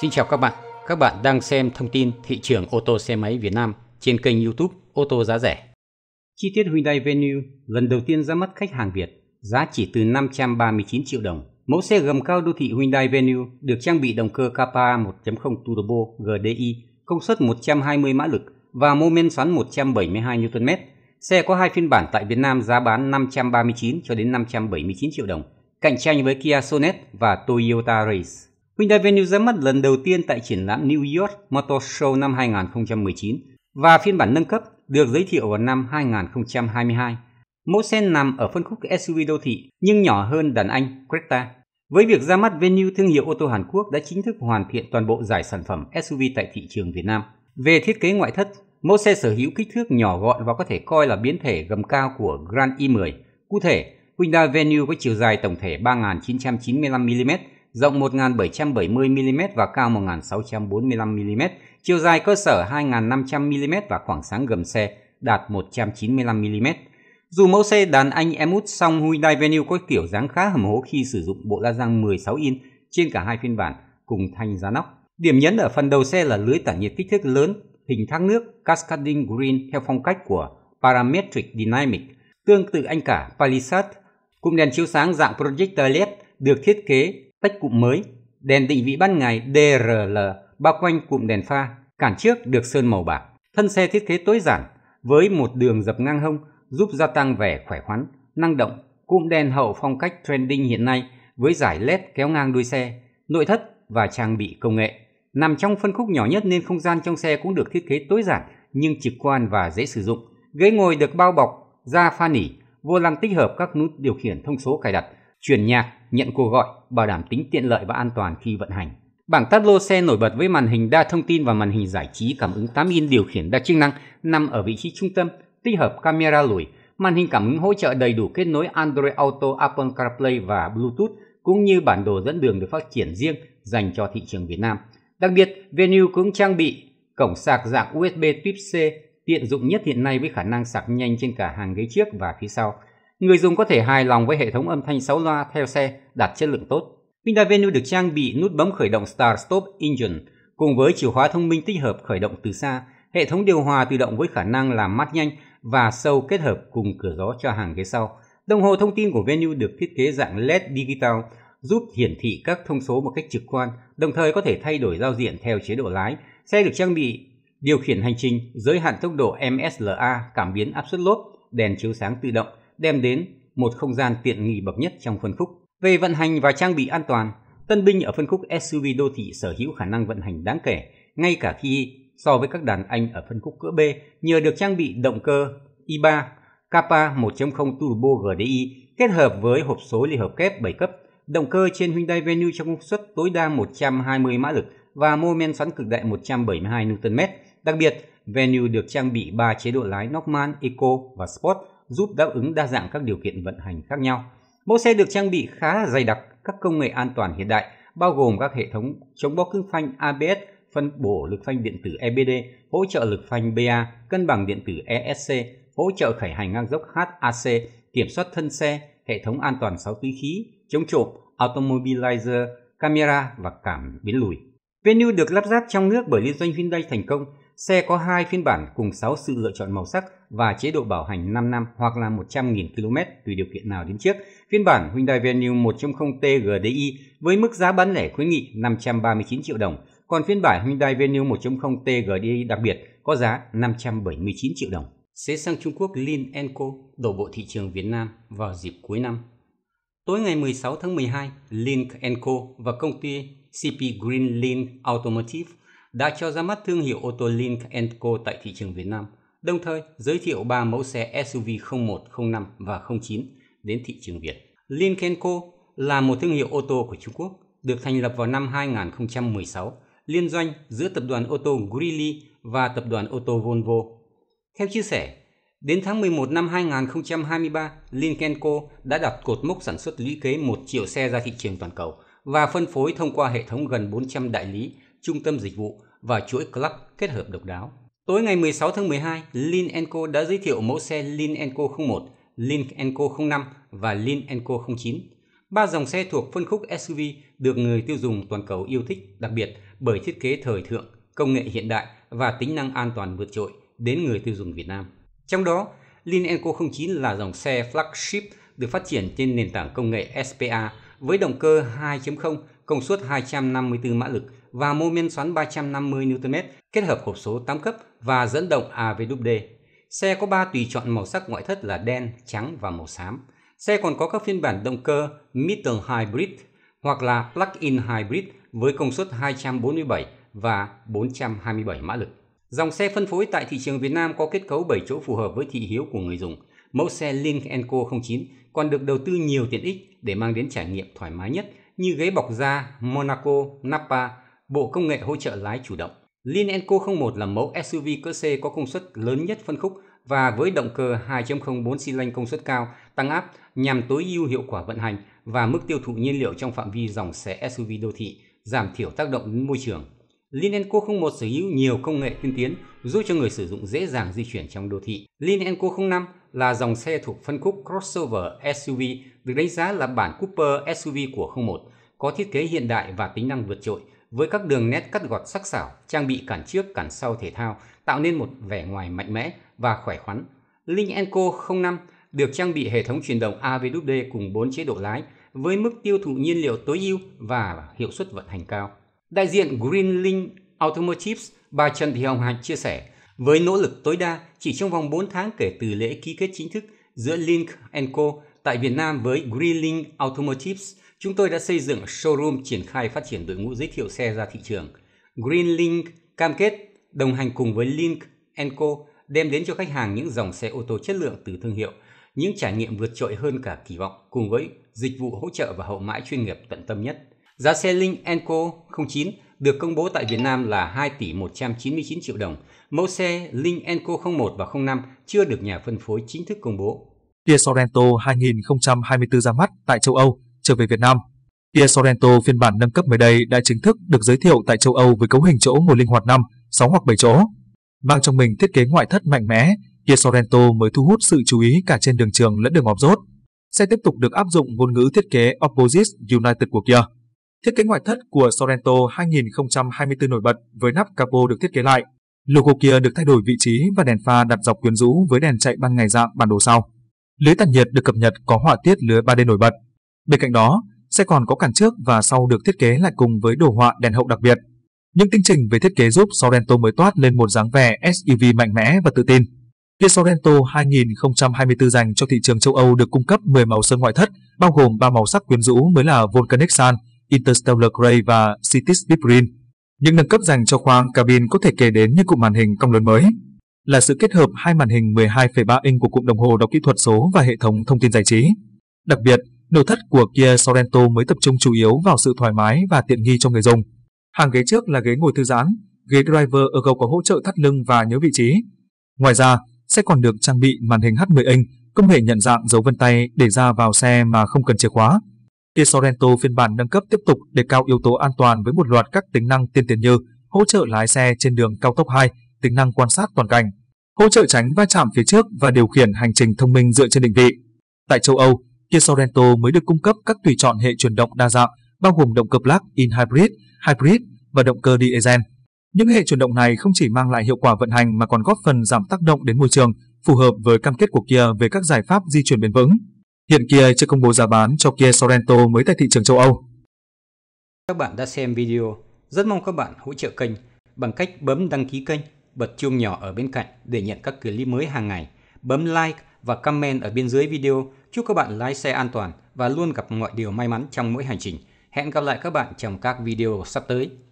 Xin chào các bạn, các bạn đang xem thông tin thị trường ô tô xe máy Việt Nam trên kênh YouTube ô tô giá rẻ. Chi tiết Hyundai Venue lần đầu tiên ra mắt khách hàng Việt, giá chỉ từ 539 triệu đồng. Mẫu xe gầm cao đô thị Hyundai Venue được trang bị động cơ Kappa 1.0 Turbo GDI, công suất 120 mã lực và mô men xoắn 172 Nm. Xe có hai phiên bản tại Việt Nam giá bán 539 cho đến 579 triệu đồng, cạnh tranh với Kia Sonet và Toyota Race. Hyundai Venue ra mắt lần đầu tiên tại triển lãm New York Motor Show năm 2019 và phiên bản nâng cấp được giới thiệu vào năm 2022. Mẫu xe nằm ở phân khúc SUV đô thị nhưng nhỏ hơn đàn anh Creta. Với việc ra mắt Venue, thương hiệu ô tô Hàn Quốc đã chính thức hoàn thiện toàn bộ giải sản phẩm SUV tại thị trường Việt Nam. Về thiết kế ngoại thất, mẫu xe sở hữu kích thước nhỏ gọn và có thể coi là biến thể gầm cao của Grand i10. Cụ thể, Hyundai Venue có chiều dài tổng thể 3.995 mm rộng 1.770mm và cao 1.645mm, chiều dài cơ sở 2.500mm và khoảng sáng gầm xe đạt 195mm. Dù mẫu xe đàn anh em út song Hyundai Venue có kiểu dáng khá hầm hố khi sử dụng bộ la răng 16 in trên cả hai phiên bản cùng thanh giá nóc. Điểm nhấn ở phần đầu xe là lưới tản nhiệt kích thước lớn, hình thác nước Cascading Green theo phong cách của Parametric Dynamic, tương tự anh cả Palisade. Cụm đèn chiếu sáng dạng projector LED được thiết kế tách cụm mới, đèn định vị ban ngày DRL bao quanh cụm đèn pha, cản trước được sơn màu bạc. Thân xe thiết kế tối giản với một đường dập ngang hông giúp gia tăng vẻ khỏe khoắn, năng động. Cụm đèn hậu phong cách trending hiện nay với giải LED kéo ngang đuôi xe, nội thất và trang bị công nghệ. Nằm trong phân khúc nhỏ nhất nên không gian trong xe cũng được thiết kế tối giản nhưng trực quan và dễ sử dụng. Ghế ngồi được bao bọc, da pha nỉ, vô lăng tích hợp các nút điều khiển thông số cài đặt, truyền nhạc, nhận cuộc gọi, bảo đảm tính tiện lợi và an toàn khi vận hành. Bảng táp lô xe nổi bật với màn hình đa thông tin và màn hình giải trí cảm ứng 8 in điều khiển đa chức năng nằm ở vị trí trung tâm, tích hợp camera lùi, màn hình cảm ứng hỗ trợ đầy đủ kết nối Android Auto, Apple CarPlay và Bluetooth cũng như bản đồ dẫn đường được phát triển riêng dành cho thị trường Việt Nam. Đặc biệt, Venue cũng trang bị cổng sạc dạng USB Type C tiện dụng nhất hiện nay với khả năng sạc nhanh trên cả hàng ghế trước và phía sau người dùng có thể hài lòng với hệ thống âm thanh 6 loa theo xe đạt chất lượng tốt. Hyundai Venue được trang bị nút bấm khởi động Start Stop Engine cùng với chìa khóa thông minh tích hợp khởi động từ xa, hệ thống điều hòa tự động với khả năng làm mát nhanh và sâu kết hợp cùng cửa gió cho hàng ghế sau. Đồng hồ thông tin của Venue được thiết kế dạng LED digital giúp hiển thị các thông số một cách trực quan, đồng thời có thể thay đổi giao diện theo chế độ lái. Xe được trang bị điều khiển hành trình, giới hạn tốc độ MSLA, cảm biến áp suất lốp, đèn chiếu sáng tự động, đem đến một không gian tiện nghi bậc nhất trong phân khúc. Về vận hành và trang bị an toàn, tân binh ở phân khúc SUV đô thị sở hữu khả năng vận hành đáng kể, ngay cả khi so với các đàn anh ở phân khúc cỡ B nhờ được trang bị động cơ i3 Kappa 1.0 Turbo GDI kết hợp với hộp số ly hợp kép 7 cấp, động cơ trên Hyundai Venue cho công suất tối đa 120 mã lực và mô men xoắn cực đại 172 Nm. Đặc biệt, Venue được trang bị 3 chế độ lái Norman, Eco và Sport giúp đáp ứng đa dạng các điều kiện vận hành khác nhau. Mẫu xe được trang bị khá dày đặc các công nghệ an toàn hiện đại, bao gồm các hệ thống chống bó cứng phanh ABS, phân bổ lực phanh điện tử EBD, hỗ trợ lực phanh BA, cân bằng điện tử ESC, hỗ trợ khởi hành ngang dốc HAC, kiểm soát thân xe, hệ thống an toàn 6 túi khí, chống trộm, automobilizer, camera và cảm biến lùi. Venue được lắp ráp trong nước bởi liên doanh Hyundai thành công Xe có hai phiên bản cùng 6 sự lựa chọn màu sắc và chế độ bảo hành 5 năm hoặc là 100.000 km tùy điều kiện nào đến trước. Phiên bản Hyundai Venue 1.0 T GDI với mức giá bán lẻ khuyến nghị 539 triệu đồng, còn phiên bản Hyundai Venue 1.0 T GDI đặc biệt có giá 579 triệu đồng. Xế sang Trung Quốc Lin Co đổ bộ thị trường Việt Nam vào dịp cuối năm. Tối ngày 16 tháng 12, Link Co và công ty CP Green Link Automotive đã cho ra mắt thương hiệu ô tô Link Co tại thị trường Việt Nam, đồng thời giới thiệu 3 mẫu xe SUV 01, 05 và 09 đến thị trường Việt. Link Co là một thương hiệu ô tô của Trung Quốc, được thành lập vào năm 2016, liên doanh giữa tập đoàn ô tô Geely và tập đoàn ô tô Volvo. Theo chia sẻ, đến tháng 11 năm 2023, Link Co đã đặt cột mốc sản xuất lũy kế 1 triệu xe ra thị trường toàn cầu và phân phối thông qua hệ thống gần 400 đại lý trung tâm dịch vụ và chuỗi club kết hợp độc đáo. Tối ngày 16 tháng 12, Lin Co đã giới thiệu mẫu xe Lin Co 01, Lin Co 05 và Lin Co 09. Ba dòng xe thuộc phân khúc SUV được người tiêu dùng toàn cầu yêu thích, đặc biệt bởi thiết kế thời thượng, công nghệ hiện đại và tính năng an toàn vượt trội đến người tiêu dùng Việt Nam. Trong đó, Lin Co 09 là dòng xe flagship được phát triển trên nền tảng công nghệ SPA với động cơ 2.0 công suất 254 mã lực và mô men xoắn 350 Nm kết hợp hộp số 8 cấp và dẫn động AVD. Xe có 3 tùy chọn màu sắc ngoại thất là đen, trắng và màu xám. Xe còn có các phiên bản động cơ Middle Hybrid hoặc là Plug-in Hybrid với công suất 247 và 427 mã lực. Dòng xe phân phối tại thị trường Việt Nam có kết cấu 7 chỗ phù hợp với thị hiếu của người dùng – mẫu xe Link Co 09 còn được đầu tư nhiều tiện ích để mang đến trải nghiệm thoải mái nhất như ghế bọc da Monaco, Napa, bộ công nghệ hỗ trợ lái chủ động. Link Co 01 là mẫu SUV cỡ C có công suất lớn nhất phân khúc và với động cơ 2.0 4 xi lanh công suất cao, tăng áp nhằm tối ưu hiệu quả vận hành và mức tiêu thụ nhiên liệu trong phạm vi dòng xe SUV đô thị, giảm thiểu tác động đến môi trường. Co 01 sở hữu nhiều công nghệ tiên tiến giúp cho người sử dụng dễ dàng di chuyển trong đô thị. Co 05 là dòng xe thuộc phân khúc crossover SUV được đánh giá là bản Cooper SUV của 01, có thiết kế hiện đại và tính năng vượt trội, với các đường nét cắt gọt sắc sảo, trang bị cản trước cản sau thể thao, tạo nên một vẻ ngoài mạnh mẽ và khỏe khoắn. Link Enco 05 được trang bị hệ thống truyền động AVD cùng 4 chế độ lái với mức tiêu thụ nhiên liệu tối ưu và hiệu suất vận hành cao. Đại diện Greenlink Automotives, bà Trần Thị Hồng Hạnh chia sẻ, với nỗ lực tối đa, chỉ trong vòng 4 tháng kể từ lễ ký kết chính thức giữa Link Co tại Việt Nam với Greenlink Automotives, chúng tôi đã xây dựng showroom triển khai phát triển đội ngũ giới thiệu xe ra thị trường. Greenlink cam kết đồng hành cùng với Link Co đem đến cho khách hàng những dòng xe ô tô chất lượng từ thương hiệu, những trải nghiệm vượt trội hơn cả kỳ vọng cùng với dịch vụ hỗ trợ và hậu mãi chuyên nghiệp tận tâm nhất. Giá xe Link Enco 09 được công bố tại Việt Nam là 2 tỷ 199 triệu đồng. Mẫu xe Link Enco 01 và 05 chưa được nhà phân phối chính thức công bố. Kia Sorento 2024 ra mắt tại châu Âu, trở về Việt Nam. Kia Sorento phiên bản nâng cấp mới đây đã chính thức được giới thiệu tại châu Âu với cấu hình chỗ ngồi linh hoạt 5, 6 hoặc 7 chỗ. Mang trong mình thiết kế ngoại thất mạnh mẽ, Kia Sorento mới thu hút sự chú ý cả trên đường trường lẫn đường off-road. Xe tiếp tục được áp dụng ngôn ngữ thiết kế Opposite United của Kia. Thiết kế ngoại thất của Sorento 2024 nổi bật với nắp capo được thiết kế lại. Logo kia được thay đổi vị trí và đèn pha đặt dọc quyến rũ với đèn chạy ban ngày dạng bản đồ sau. Lưới tản nhiệt được cập nhật có họa tiết lưới 3D nổi bật. Bên cạnh đó, xe còn có cản trước và sau được thiết kế lại cùng với đồ họa đèn hậu đặc biệt. Những tinh trình về thiết kế giúp Sorento mới toát lên một dáng vẻ SUV mạnh mẽ và tự tin. Kia Sorento 2024 dành cho thị trường châu Âu được cung cấp 10 màu sơn ngoại thất, bao gồm 3 màu sắc quyến rũ mới là Volcanic Sand. Interstellar Grey và Cities Deep Green. Những nâng cấp dành cho khoang cabin có thể kể đến như cụm màn hình công lớn mới, là sự kết hợp hai màn hình 12,3 inch của cụm đồng hồ đọc kỹ thuật số và hệ thống thông tin giải trí. Đặc biệt, nội thất của Kia Sorento mới tập trung chủ yếu vào sự thoải mái và tiện nghi cho người dùng. Hàng ghế trước là ghế ngồi thư giãn, ghế driver ở gầu có hỗ trợ thắt lưng và nhớ vị trí. Ngoài ra, sẽ còn được trang bị màn hình H10 inch, công nghệ nhận dạng dấu vân tay để ra vào xe mà không cần chìa khóa, Kia Sorento phiên bản nâng cấp tiếp tục đề cao yếu tố an toàn với một loạt các tính năng tiên tiến như hỗ trợ lái xe trên đường cao tốc 2, tính năng quan sát toàn cảnh, hỗ trợ tránh va chạm phía trước và điều khiển hành trình thông minh dựa trên định vị. Tại châu Âu, Kia Sorento mới được cung cấp các tùy chọn hệ chuyển động đa dạng, bao gồm động cơ plug-in hybrid, hybrid và động cơ diesel. Những hệ chuyển động này không chỉ mang lại hiệu quả vận hành mà còn góp phần giảm tác động đến môi trường, phù hợp với cam kết của Kia về các giải pháp di chuyển bền vững. Hiện Kia chưa công bố giá bán cho Kia Sorento mới tại thị trường châu Âu. Các bạn đã xem video, rất mong các bạn hỗ trợ kênh bằng cách bấm đăng ký kênh, bật chuông nhỏ ở bên cạnh để nhận các clip mới hàng ngày, bấm like và comment ở bên dưới video. Chúc các bạn lái xe an toàn và luôn gặp mọi điều may mắn trong mỗi hành trình. Hẹn gặp lại các bạn trong các video sắp tới.